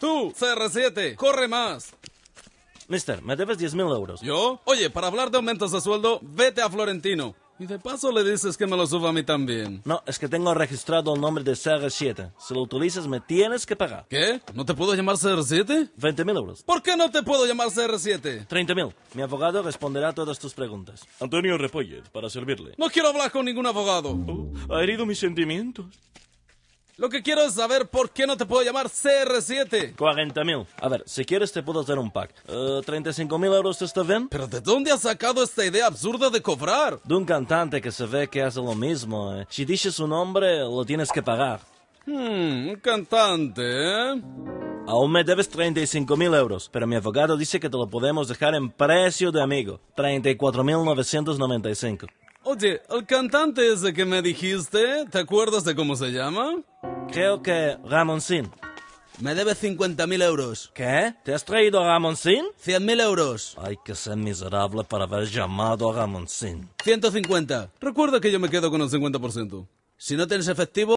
Tú, CR7, corre más. Mister, me debes 10.000 mil euros. ¿Yo? Oye, para hablar de aumentos de sueldo, vete a Florentino. Y de paso le dices que me lo suba a mí también. No, es que tengo registrado el nombre de CR7. Si lo utilizas, me tienes que pagar. ¿Qué? ¿No te puedo llamar CR7? 20 mil euros. ¿Por qué no te puedo llamar cr 7 20000 mil euros por qué no te puedo llamar cr 7 30.000. Mi abogado responderá todas tus preguntas. Antonio Repollet, para servirle. No quiero hablar con ningún abogado. Oh, ha herido mis sentimientos. Lo que quiero es saber por qué no te puedo llamar CR7. 40.000. mil. A ver, si quieres te puedo hacer un pack. 35 eh, mil euros está bien. Pero ¿de dónde has sacado esta idea absurda de cobrar? De un cantante que se ve que hace lo mismo. Eh. Si dices su nombre, lo tienes que pagar. Hmm, un cantante, ¿eh? Aún me debes 35 mil euros, pero mi abogado dice que te lo podemos dejar en precio de amigo, 34.995. Oye, el cantante ese que me dijiste, ¿te acuerdas de cómo se llama? Creo que Sin. Me debes 50.000 euros. ¿Qué? ¿Te has traído a Ramoncín? 100.000 euros. Hay que ser miserable para haber llamado a Sin. 150. Recuerda que yo me quedo con el 50%. Si no tienes efectivo...